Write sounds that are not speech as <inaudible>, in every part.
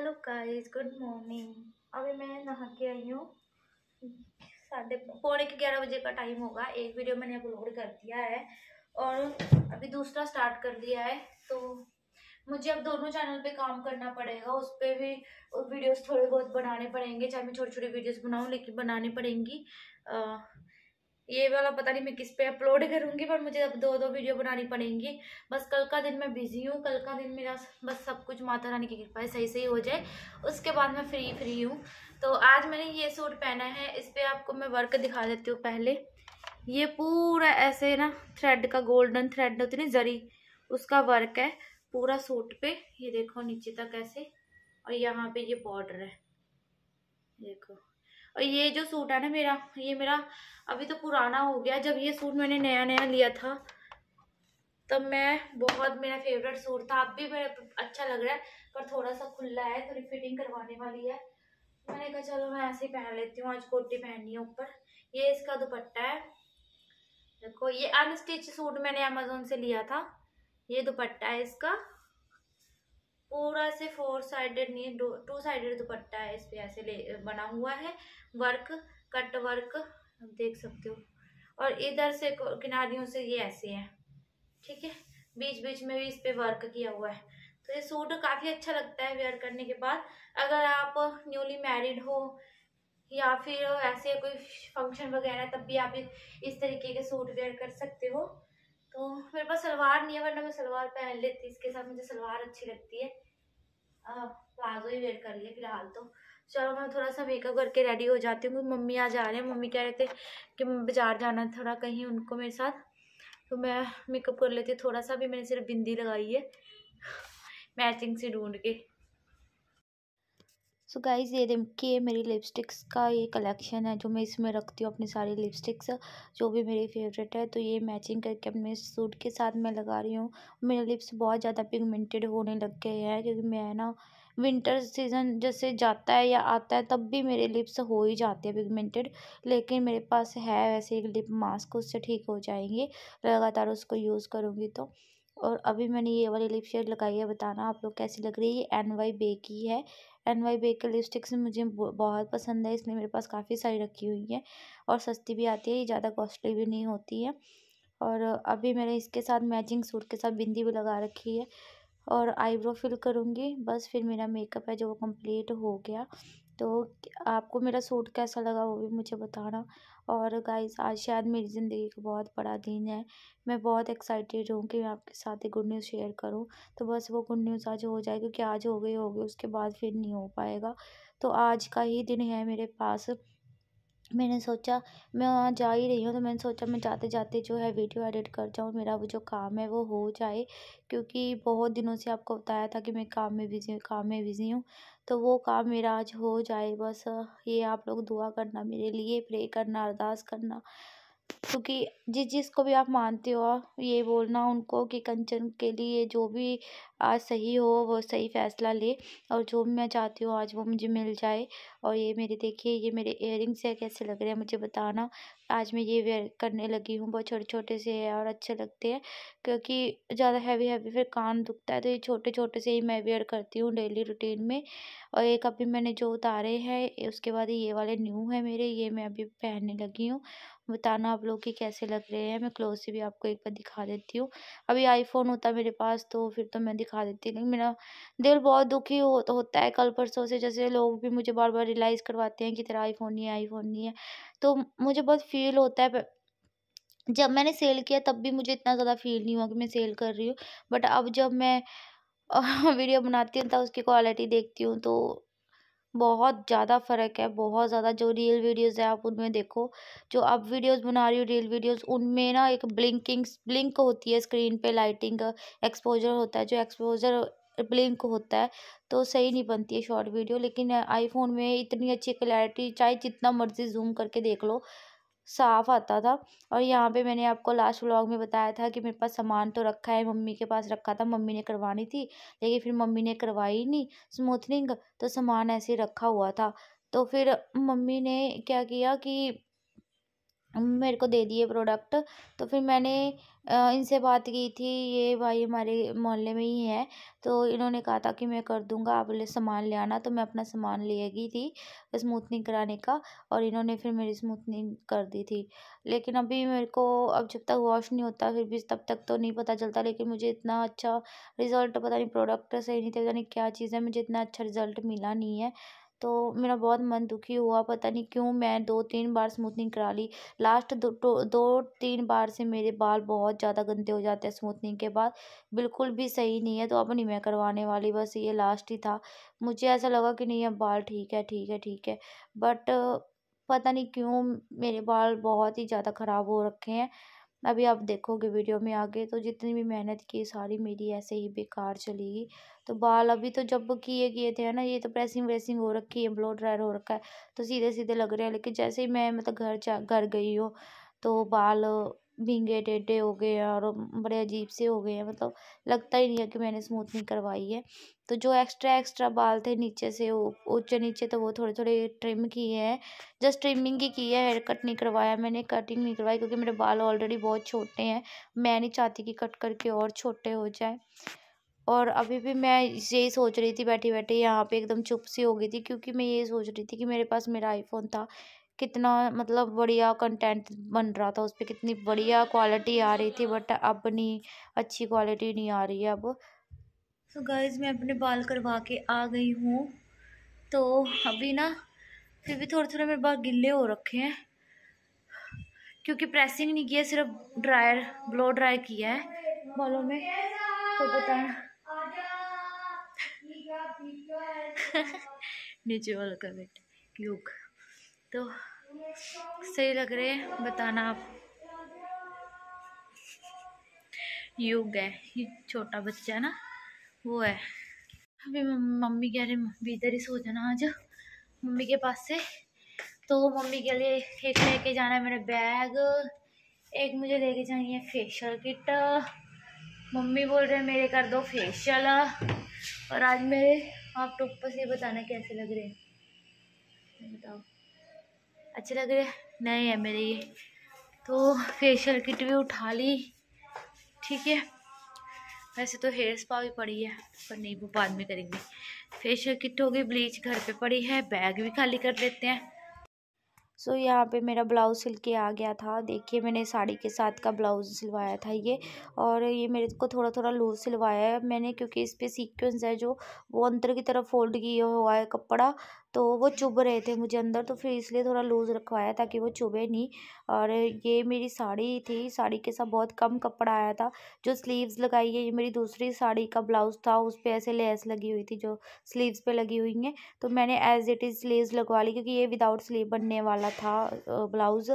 hello guys good morning अभी मैं नहा के आई हूँ साढ़े पौने के ग्यारह बजे का टाइम होगा एक वीडियो मैंने अपलोड कर दिया है और अभी दूसरा स्टार्ट कर दिया है तो मुझे अब दोनों चैनल पे काम करना पड़ेगा उस पर भी वीडियोस थोड़े बहुत बनाने पड़ेंगे चाहे मैं छोटी छोटी वीडियोस बनाऊँ लेकिन बनानी पड़ेंगी आ, ये वाला पता नहीं मैं किस पे अपलोड करूँगी पर मुझे अब दो दो वीडियो बनानी पड़ेंगी बस कल का दिन मैं बिज़ी हूँ कल का दिन मेरा बस सब कुछ माता रानी की कृपा सही सही हो जाए उसके बाद मैं फ्री फ्री हूँ तो आज मैंने ये सूट पहना है इस पर आपको मैं वर्क दिखा देती हूँ पहले ये पूरा ऐसे ना थ्रेड का गोल्डन थ्रेड होती ना जरी उसका वर्क है पूरा सूट पे ये देखो नीचे तक ऐसे और यहाँ पे ये बॉर्डर है देखो और ये जो सूट है ना मेरा ये मेरा अभी तो पुराना हो गया जब ये सूट मैंने नया नया लिया था तब मैं बहुत मेरा फेवरेट सूट था अब भी मेरा अच्छा लग रहा है पर थोड़ा सा खुला है थोड़ी फिटिंग करवाने वाली है मैंने कहा चलो मैं ऐसे ही पहन लेती हूँ आज कोटी पहननी है ऊपर ये इसका दुपट्टा है देखो ये अनस्टिच सूट मैंने अमेजोन से लिया था ये दुपट्टा है इसका पूरा से फोर साइडेड नहीं टू साइडेड दुपट्टा है इस पर ऐसे ले बना हुआ है वर्क कट वर्क देख सकते हो और इधर से किनारियों से ये ऐसे है ठीक है बीच बीच में भी इस पर वर्क किया हुआ है तो ये सूट काफ़ी अच्छा लगता है वेयर करने के बाद अगर आप न्यूली मैरिड हो या फिर ऐसे कोई फंक्शन वगैरह तब भी आप इस तरीके के सूट वेयर कर सकते हो तो मेरे पास सलवार नहीं है वरना मैं सलवार पहन लेती इसके साथ मुझे सलवार अच्छी लगती है प्लाजो ही वेयर कर लिया फिलहाल तो चलो मैं थोड़ा सा मेकअप करके रेडी हो जाती हूँ क्योंकि मम्मी आज आ रहे हैं मम्मी कह रहे थे कि बाजार जाना है थोड़ा कहीं उनको मेरे साथ तो मैं मेकअप कर लेती हूँ थोड़ा सा भी मैंने सिर्फ बिंदी लगाई है मैचिंग से ढूंढ के सो so गाइज़ ये देखिए मेरी लिपस्टिक्स का ये कलेक्शन है जो मैं इसमें रखती हूँ अपनी सारी लिपस्टिक्स जो भी मेरी फेवरेट है तो ये मैचिंग करके अपने सूट के साथ मैं लगा रही हूँ मेरे लिप्स बहुत ज़्यादा पिगमेंटेड होने लग गए हैं क्योंकि मैं ना विंटर सीज़न जैसे जाता है या आता है तब भी मेरे लिप्स हो ही जाते हैं पिगमेंटेड लेकिन मेरे पास है वैसे एक लिप मास्क उससे ठीक हो जाएंगे लगातार उसको यूज़ करूँगी तो और अभी मैंने ये वाली लिप शेड लगाई है बताना आप लोग कैसी लग रही है ये एन वाई बे की है एन वाई बे के लिपस्टिक्स मुझे बहुत पसंद है इसलिए मेरे पास काफ़ी सारी रखी हुई है और सस्ती भी आती है ये ज़्यादा कॉस्टली भी नहीं होती है और अभी मैंने इसके साथ मैचिंग सूट के साथ बिंदी भी लगा रखी है और आईब्रो फिल करूँगी बस फिर मेरा मेकअप है जो वो कम्प्लीट हो गया तो आपको मेरा सूट कैसा लगा वो भी मुझे बताना और गाइस आज शायद मेरी ज़िंदगी का बहुत बड़ा दिन है मैं बहुत एक्साइटेड हूँ कि मैं आपके साथ एक गुड न्यूज़ शेयर करूँ तो बस वो गुड न्यूज़ आज हो जाए क्योंकि आज हो गई होगी उसके बाद फिर नहीं हो पाएगा तो आज का ही दिन है मेरे पास मैंने सोचा मैं वहाँ जा ही रही हूँ तो मैंने सोचा मैं जाते जाते जो है वीडियो एडिट कर जाऊँ मेरा वो जो काम है वो हो जाए क्योंकि बहुत दिनों से आपको बताया था कि मैं काम में बिज़ी काम में बिज़ी हूँ तो वो काम मेरा आज हो जाए बस ये आप लोग दुआ करना मेरे लिए प्रे करना अरदास करना क्योंकि जिस जिसको भी आप मानते हो ये बोलना उनको कि कंचन के लिए जो भी आज सही हो वो सही फ़ैसला ले और जो भी मैं चाहती हूँ आज वो मुझे मिल जाए और ये मेरे देखिए ये मेरे इयरिंग्स है कैसे लग रहे हैं मुझे बताना आज मैं ये वेयर करने लगी हूँ बहुत छोटे छोटे से है और अच्छे लगते हैं क्योंकि ज़्यादा हैवी हैवी फिर कान दुखता है तो ये छोटे छोटे से ही मैं वेयर करती हूँ डेली रूटीन में और एक अभी मैंने जो उतारे हैं उसके बाद ये वाले न्यू है मेरे ये मैं अभी पहनने लगी हूँ बताना आप लोग कि कैसे लग रहे हैं मैं क्लोज से भी आपको एक बार दिखा देती हूँ अभी आईफोन होता मेरे पास तो फिर तो मैं दिखा देती लेकिन मेरा दिल बहुत दुखी हो तो होता है कल परसों से जैसे लोग भी मुझे बार बार रियलाइज़ करवाते हैं कि तेरा आईफोन नहीं है आईफोन नहीं है तो मुझे बहुत फील होता है जब मैंने सेल किया तब भी मुझे इतना ज़्यादा फील नहीं हुआ कि मैं सेल कर रही हूँ बट अब जब मैं वीडियो <laughs> बनाती हूँ तब उसकी क्वालिटी देखती हूँ तो बहुत ज़्यादा फ़र्क है बहुत ज़्यादा जो रील वीडियोज़ है आप उनमें देखो जो आप वीडियोज़ बना रही हो रील वीडियोज़ उनमें ना एक ब्लिंकिंग ब्लिंक होती है स्क्रीन पे लाइटिंग एक्सपोजर होता है जो एक्सपोजर ब्लिंक होता है तो सही नहीं बनती है शॉर्ट वीडियो लेकिन आईफोन में इतनी अच्छी क्लैरिटी चाहे जितना मर्ज़ी जूम करके देख लो साफ़ आता था और यहाँ पे मैंने आपको लास्ट व्लॉग में बताया था कि मेरे पास सामान तो रखा है मम्मी के पास रखा था मम्मी ने करवानी थी लेकिन फिर मम्मी ने करवाई नहीं स्मूथनिंग तो सामान ऐसे रखा हुआ था तो फिर मम्मी ने क्या किया कि मेरे को दे दिए प्रोडक्ट तो फिर मैंने इनसे बात की थी ये भाई हमारे मोहल्ले में ही है तो इन्होंने कहा था कि मैं कर दूंगा आप ले सामान ले आना तो मैं अपना सामान ले गई थी स्मूथनिंग कराने का और इन्होंने फिर मेरी स्मूथनिंग कर दी थी लेकिन अभी मेरे को अब जब तक वॉश नहीं होता फिर भी तब तक तो नहीं पता चलता लेकिन मुझे इतना अच्छा रिज़ल्ट पता नहीं प्रोडक्ट सही नहीं थे पता नहीं क्या चीज़ है मुझे इतना अच्छा रिज़ल्ट मिला नहीं है तो मेरा बहुत मन दुखी हुआ पता नहीं क्यों मैं दो तीन बार स्मूथनिंग करा ली लास्ट दो दो तीन बार से मेरे बाल बहुत ज़्यादा गंदे हो जाते हैं स्मूथनिंग के बाद बिल्कुल भी सही नहीं है तो अब नहीं मैं करवाने वाली बस ये लास्ट ही था मुझे ऐसा लगा कि नहीं अब बाल ठीक है ठीक है ठीक है बट पता नहीं क्यों मेरे बाल बहुत ही ज़्यादा ख़राब हो रखे हैं अभी आप देखोगे वीडियो में आगे तो जितनी भी मेहनत की सारी मेरी ऐसे ही बेकार चली गई तो बाल अभी तो जब किए किए थे ना ये तो प्रेसिंग वेसिंग हो रखी है ब्लो ड्रायर हो रखा है तो सीधे सीधे लग रहे हैं लेकिन जैसे ही मैं मतलब घर जा घर गई हो तो बाल भींगे टेढ़े हो गए हैं और बड़े अजीब से हो गए हैं मतलब लगता ही नहीं है कि मैंने स्मूथनिंग करवाई है तो जो एक्स्ट्रा एक्स्ट्रा बाल थे नीचे से ऊँचे नीचे तो वो थोड़े थोड़े ट्रिम किए हैं जस्ट ट्रिमिंग ही की है हेयर कट नहीं करवाया मैंने कटिंग नहीं करवाई क्योंकि मेरे बाल ऑलरेडी बहुत छोटे हैं मैं नहीं चाहती कि कट करके और छोटे हो जाए और अभी भी मैं यही सोच रही थी बैठी बैठी यहाँ पे एकदम चुप सी हो गई थी क्योंकि मैं ये सोच रही थी कि मेरे पास मेरा आईफोन था कितना मतलब बढ़िया कंटेंट बन रहा था उस पर कितनी बढ़िया क्वालिटी आ रही थी बट अब नहीं अच्छी क्वालिटी नहीं आ रही है अब सो so गाइज मैं अपने बाल करवा के आ गई हूँ तो अभी ना फिर भी थोड़े थोड़े मेरे बाल गिले हो रखे हैं क्योंकि प्रेसिंग नहीं किया सिर्फ ड्रायर ब्लो ड्राई किया है बालों में तो है नीचे वाला का बेटा योग तो सही लग रहे हैं बताना आप युग है ये छोटा बच्चा ना वो है अभी मम्मी कह रहे मम्मी इधर ही सो जाना आज मम्मी के पास से तो मम्मी के लिए एक लेके जाना है मेरा बैग एक मुझे लेके जानी है फेशियल किट मम्मी बोल रहे हैं मेरे कर दो फेशियल और आज मेरे आप टोपस ये से बताना कैसे लग रहे हैं बताओ अच्छे लग रहे नए हैं मेरे ये तो फेशियल किट भी उठा ली ठीक है वैसे तो हेयर स्पा भी पड़ी है पर नहीं वो बाद में करेंगे फेशियल किट हो गई ब्लीच घर पे पड़ी है बैग भी खाली कर लेते हैं सो यहाँ पे मेरा ब्लाउज सिल के आ गया था देखिए मैंने साड़ी के साथ का ब्लाउज सिलवाया था ये और ये मेरे को थोड़ा थोड़ा लूज सिलवाया है मैंने क्योंकि इस पर सीक्वेंस है जो वो अंदर की तरफ फोल्ड किया हुआ है कपड़ा तो वो चुभ रहे थे मुझे अंदर तो फिर इसलिए थोड़ा लूज़ रखवाया ताकि वो चुभे नहीं और ये मेरी साड़ी थी साड़ी के साथ बहुत कम कपड़ा आया था जो स्लीव्स लगाई है ये मेरी दूसरी साड़ी का ब्लाउज था उस पर ऐसे लेस लगी हुई थी जो स्लीव्स पे लगी हुई हैं तो मैंने एज इट इज़ स्लीव्स लगवा ली क्योंकि ये विदाउट स्लीव बनने वाला वाला था ब्लाउज़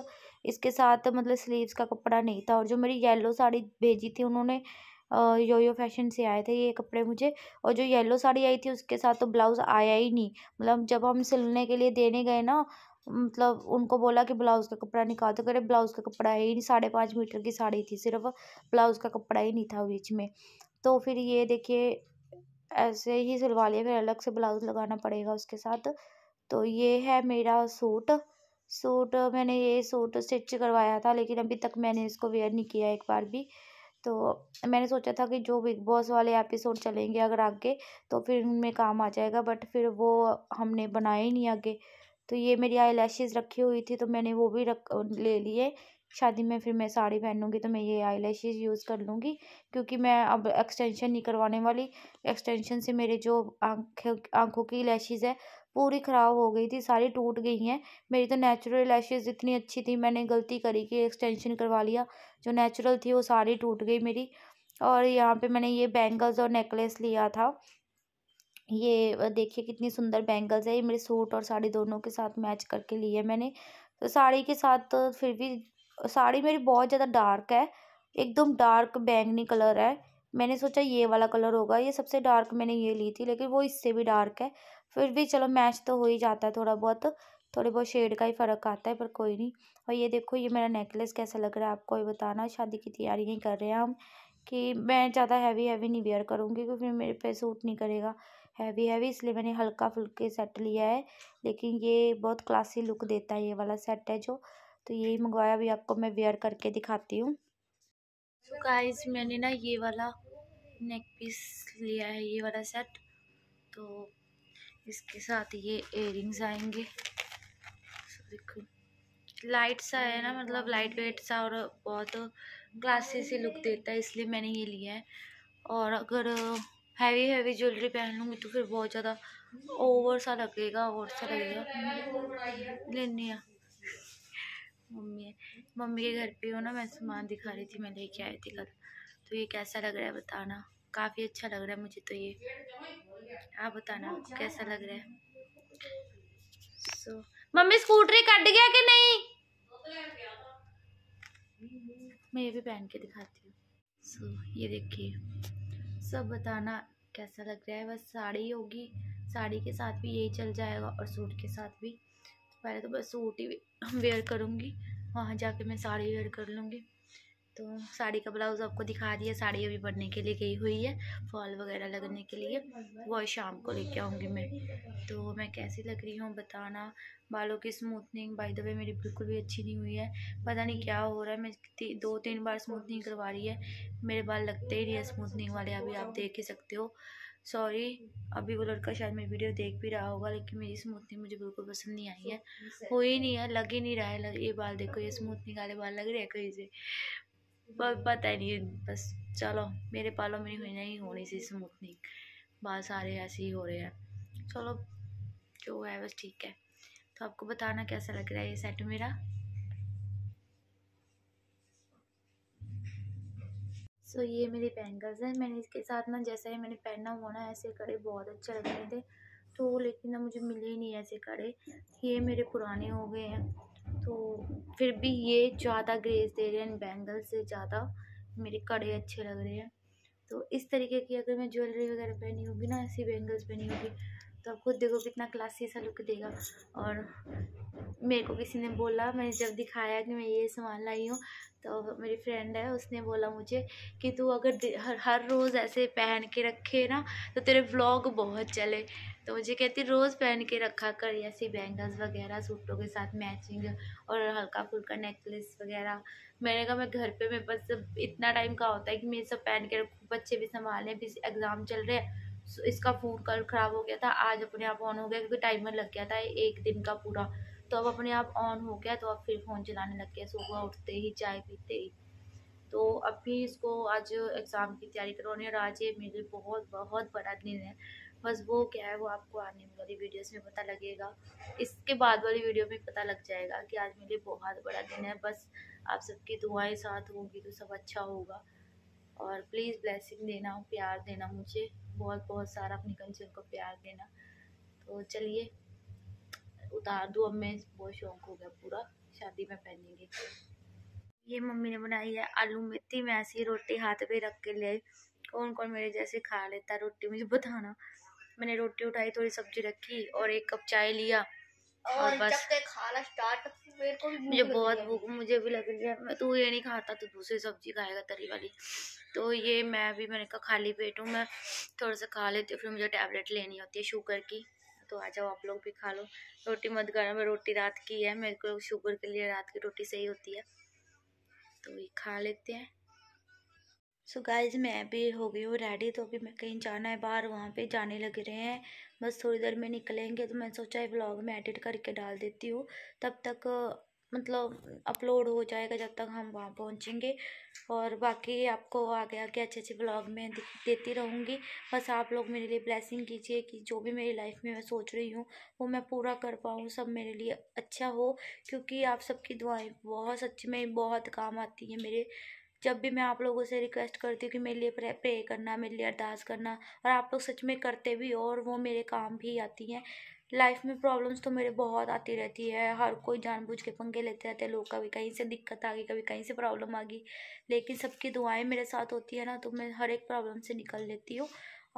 इसके साथ मतलब स्लीव्स का कपड़ा नहीं था और जो मेरी येलो साड़ी भेजी थी उन्होंने यो यो फैशन से आए थे ये कपड़े मुझे और जो येलो साड़ी आई थी उसके साथ तो ब्लाउज़ आया ही नहीं मतलब जब हम सिलने के लिए देने गए ना मतलब उनको बोला कि ब्लाउज़ का कपड़ा निकाल तो करे ब्लाउज़ का कपड़ा है ही नहीं साढ़े पाँच मीटर की साड़ी थी सिर्फ ब्लाउज़ का कपड़ा ही नहीं था बीच में तो फिर ये देखिए ऐसे ही सिलवा लिया फिर अलग से ब्लाउज़ लगाना पड़ेगा उसके साथ तो ये है मेरा सूट सूट मैंने ये सूट स्टिच करवाया था लेकिन अभी तक मैंने इसको वेयर नहीं किया एक बार भी तो मैंने सोचा था कि जो बिग बॉस वाले एपिसोड चलेंगे अगर आगे तो फिर उनमें काम आ जाएगा बट फिर वो हमने बनाए ही नहीं आगे तो ये मेरी आई रखी हुई थी तो मैंने वो भी रख ले लिए शादी में फिर मैं साड़ी पहनूंगी तो मैं ये आई यूज़ कर लूँगी क्योंकि मैं अब एक्सटेंशन नहीं करवाने वाली एक्सटेंशन से मेरे जो आँख आँखों की लैशेज़ है पूरी ख़राब हो गई थी सारी टूट गई हैं मेरी तो नेचुरल लैशेज़ इतनी अच्छी थी मैंने गलती करी कि एक्सटेंशन करवा लिया जो नेचुरल थी वो सारी टूट गई मेरी और यहाँ पे मैंने ये बैंगल्स और नेकलेस लिया था ये देखिए कितनी सुंदर बैंगल्स है ये मेरे सूट और साड़ी दोनों के साथ मैच करके लिए मैंने तो साड़ी के साथ तो फिर भी साड़ी मेरी बहुत ज़्यादा डार्क है एकदम डार्क बैंगनी कलर है मैंने सोचा ये वाला कलर होगा ये सबसे डार्क मैंने ये ली थी लेकिन वो इससे भी डार्क है फिर भी चलो मैच तो हो ही जाता है थोड़ा बहुत थोड़े बहुत शेड का ही फ़र्क आता है पर कोई नहीं और ये देखो ये मेरा नेकलेस कैसा लग रहा है आपको ये बताना शादी की तैयारी नहीं कर रहे हैं हम कि मैं ज़्यादा हैवी हैवी नहीं वेयर करूँगी क्योंकि मेरे पे सूट नहीं करेगा हैवी हैवी इसलिए मैंने हल्का फुल्के सेट लिया है लेकिन ये बहुत क्लासी लुक देता है ये वाला सेट है जो तो यही मंगवाया अभी आपको मैं वेयर करके दिखाती हूँ तो गाइस मैंने ना ये वाला नेक पीस लिया है ये वाला सेट तो इसके साथ ये एयरिंग्स आएंगे देखो लाइट सा है ना मतलब लाइट वेट सा और बहुत क्लासी सी लुक देता है इसलिए मैंने ये लिया है और अगर हैवी हैवी ज्वेलरी पहन लूँगी तो फिर बहुत ज़्यादा ओवर सा लगेगा ओवर सा लगेगा लेनी है मम्मी मम्मी के घर पे हो ना मैं सामान दिखा रही थी मैं लेके आई थी कल तो ये कैसा लग रहा है बताना काफ़ी अच्छा लग रहा है मुझे तो ये आप बताना आपको कैसा लग रहा है सो मम्मी स्कूटरी कट गया कि नहीं मैं ये भी पहन के दिखाती हूँ सो so, ये देखिए सब बताना कैसा लग रहा है बस साड़ी होगी साड़ी के साथ भी यही चल जाएगा और सूट के साथ भी पहले तो बस सूट ही वेयर करूँगी वहाँ जाके मैं साड़ी वेयर कर लूँगी तो साड़ी का ब्लाउज़ आपको दिखा दिया साड़ी अभी बनने के लिए गई हुई है फॉल वगैरह लगने के लिए वो शाम को लेके आऊँगी मैं तो मैं कैसी लग रही हूँ बताना बालों की स्मूथनिंग बाई द वे मेरी बिल्कुल भी अच्छी नहीं हुई है पता नहीं क्या हो रहा है मैं दो तीन बार स्मूथनिंग करवा रही है मेरे बाल लगते ही नहीं है स्मूथनिंग वाले अभी आप देख ही सकते हो सॉरी अभी वो लड़का शायद मेरी वीडियो देख भी रहा होगा लेकिन मेरी स्मूथनिंग मुझे बिल्कुल पसंद नहीं आई है हो ही नहीं है लग ही नहीं रहा है ये बाल देखो ये स्मूथनिंग वाले बाल लग रहे हैं कहीं से पता ही नहीं बस चलो मेरे बालों में नहीं, नहीं होनी सी स्मूथनिंग बाल सारे ऐसे ही हो रहे हैं चलो जो है बस ठीक है तो आपको बताना कैसा लग रहा है ये सेट मेरा सो so, ये मेरे बैंगल्स हैं मैंने इसके साथ ना जैसा ही मैंने पहना हुआ ना ऐसे कड़े बहुत अच्छे लग रहे थे तो लेकिन ना मुझे मिले ही नहीं ऐसे कड़े ये मेरे पुराने हो गए हैं तो फिर भी ये ज़्यादा ग्रेस दे रहे हैं बैंगल से ज़्यादा मेरे कड़े अच्छे लग रहे हैं तो इस तरीके की अगर मैं ज्वेलरी वगैरह पहनी होगी ना ऐसी बैंगल्स पहनी होगी तो आप खुद देखो कितना क्लासी सा लुक देगा और मेरे को किसी ने बोला मैंने जब दिखाया कि मैं ये सामान लाई हूँ तो मेरी फ्रेंड है उसने बोला मुझे कि तू अगर हर हर रोज़ ऐसे पहन के रखे ना तो तेरे ब्लॉग बहुत चले तो मुझे कहती रोज़ पहन के रखा कर ऐसे बैंगल्स वगैरह सूटों के साथ मैचिंग और हल्का फुल्का नेकलेस वगैरह मैंने कहा मैं घर पे मेरे पास इतना टाइम का होता है कि मैं सब पहन के रखूँ बच्चे भी संभालें भी एग्ज़ाम चल रहे हैं इसका फ़ोन कल ख़राब हो गया था आज अपने आप ऑन हो गया क्योंकि टाइमर लग गया था एक दिन का पूरा तो अब अपने आप ऑन हो गया तो अब फिर फ़ोन चलाने लग गया सुबह उठते ही चाय पीते ही तो अब भी इसको आज एग्ज़ाम की तैयारी करवानी और आज ये मेरे बहुत बहुत बड़ा दिन है बस वो क्या है वो आपको आने वाली वीडियोस में पता लगेगा इसके बाद वाली वीडियो में पता लग जाएगा कि आज मेरे लिए बहुत बड़ा दिन है बस आप सबकी दुआएं साथ होंगी तो सब अच्छा होगा और प्लीज़ ब्लेसिंग देना प्यार देना मुझे बहुत बहुत सारा अपनी कंचन को प्यार देना तो चलिए उतार दूँ अब मैं बहुत शौक हो गया पूरा शादी में पहनेंगे ये मम्मी ने बनाई है आलू मेथी मैं ऐसी रोटी हाथ पे रख के ले कौन कौन मेरे जैसे खा लेता रोटी मुझे बताना मैंने रोटी उठाई थोड़ी सब्जी रखी और एक कप चाय लिया और बस खाना स्टार्ट मेरे को मुझे बहुत भूख मुझे भी लग रही है मैं तू ये नहीं खाता तो दूसरी सब्जी खाएगा तरी वाली तो ये मैं भी मैंने कहा खाली पेट हूँ मैं थोड़ा सा खा लेती हूँ फिर मुझे टैबलेट लेनी होती है शुगर की तो आ जाओ आप लोग भी खा लो रोटी मत गर्म रोटी रात की है मेरे को शुगर के लिए रात की रोटी सही होती है तो ये खा लेते हैं सो so गाइज मैं भी हो गई हूँ रेडी तो अभी मैं कहीं जाना है बाहर वहाँ पे जाने लग रहे हैं बस थोड़ी देर में निकलेंगे तो मैंने सोचा है ब्लॉग में एडिट करके डाल देती हूँ तब तक मतलब अपलोड हो जाएगा जब तक हम वहाँ पहुँचेंगे और बाकी आपको आगे आगे अच्छे अच्छे ब्लॉग में देती रहूँगी बस आप लोग मेरे लिए ब्लेसिंग कीजिए कि जो भी मेरी लाइफ में मैं सोच रही हूँ वो मैं पूरा कर पाऊँ सब मेरे लिए अच्छा हो क्योंकि आप सबकी दुआएँ बहुत सच्ची में बहुत काम आती हैं मेरे जब भी मैं आप लोगों से रिक्वेस्ट करती हूँ कि मेरे लिए प्रे करना मेरे लिए अरदास करना और आप लोग सच में करते भी हो और वो मेरे काम भी आती हैं लाइफ में प्रॉब्लम्स तो मेरे बहुत आती रहती है हर कोई जानबूझ के पंगे लेते रहते हैं लोग कभी कहीं से दिक्कत आ गई कभी कहीं से प्रॉब्लम आ गई लेकिन सबकी दुआएं मेरे साथ होती है ना तो मैं हर एक प्रॉब्लम से निकल लेती हूँ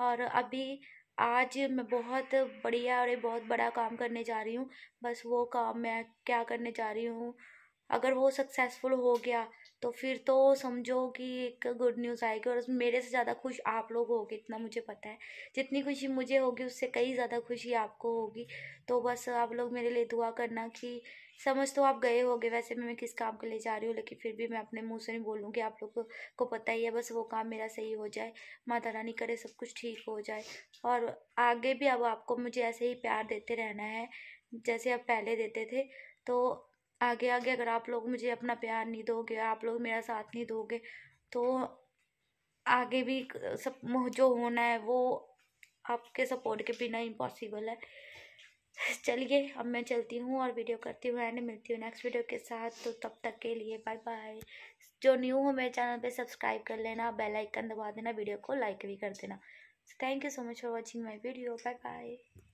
और अभी आज मैं बहुत बढ़िया और एक बहुत बड़ा काम करने जा रही हूँ बस वो काम मैं क्या करने जा रही हूँ अगर वो सक्सेसफुल हो गया तो फिर तो समझो कि एक गुड न्यूज़ आएगी और मेरे से ज़्यादा खुश आप लोग होगे इतना मुझे पता है जितनी खुशी मुझे होगी उससे कई ज़्यादा खुशी आपको होगी तो बस आप लोग मेरे लिए दुआ करना कि समझ तो आप गए होगे वैसे मैं किस काम के लिए जा रही हूँ लेकिन फिर भी मैं अपने मुँह से नहीं बोलूँगी आप लोग को पता ही है बस वो काम मेरा सही हो जाए माता रानी करे सब कुछ ठीक हो जाए और आगे भी अब आपको मुझे ऐसे ही प्यार देते रहना है जैसे आप पहले देते थे तो आगे आगे अगर आप लोग मुझे अपना प्यार नहीं दोगे आप लोग मेरा साथ नहीं दोगे तो आगे भी सब जो होना है वो आपके सपोर्ट के बिना इम्पॉसिबल है चलिए अब मैं चलती हूँ और वीडियो करती हूँ एंड मिलती हूँ नेक्स्ट वीडियो के साथ तो तब तक के लिए बाय बाय जो न्यू हो मेरे चैनल पे सब्सक्राइब कर लेना बेल आइकन दबा देना वीडियो को लाइक भी कर देना thank you so much for watching my video bye bye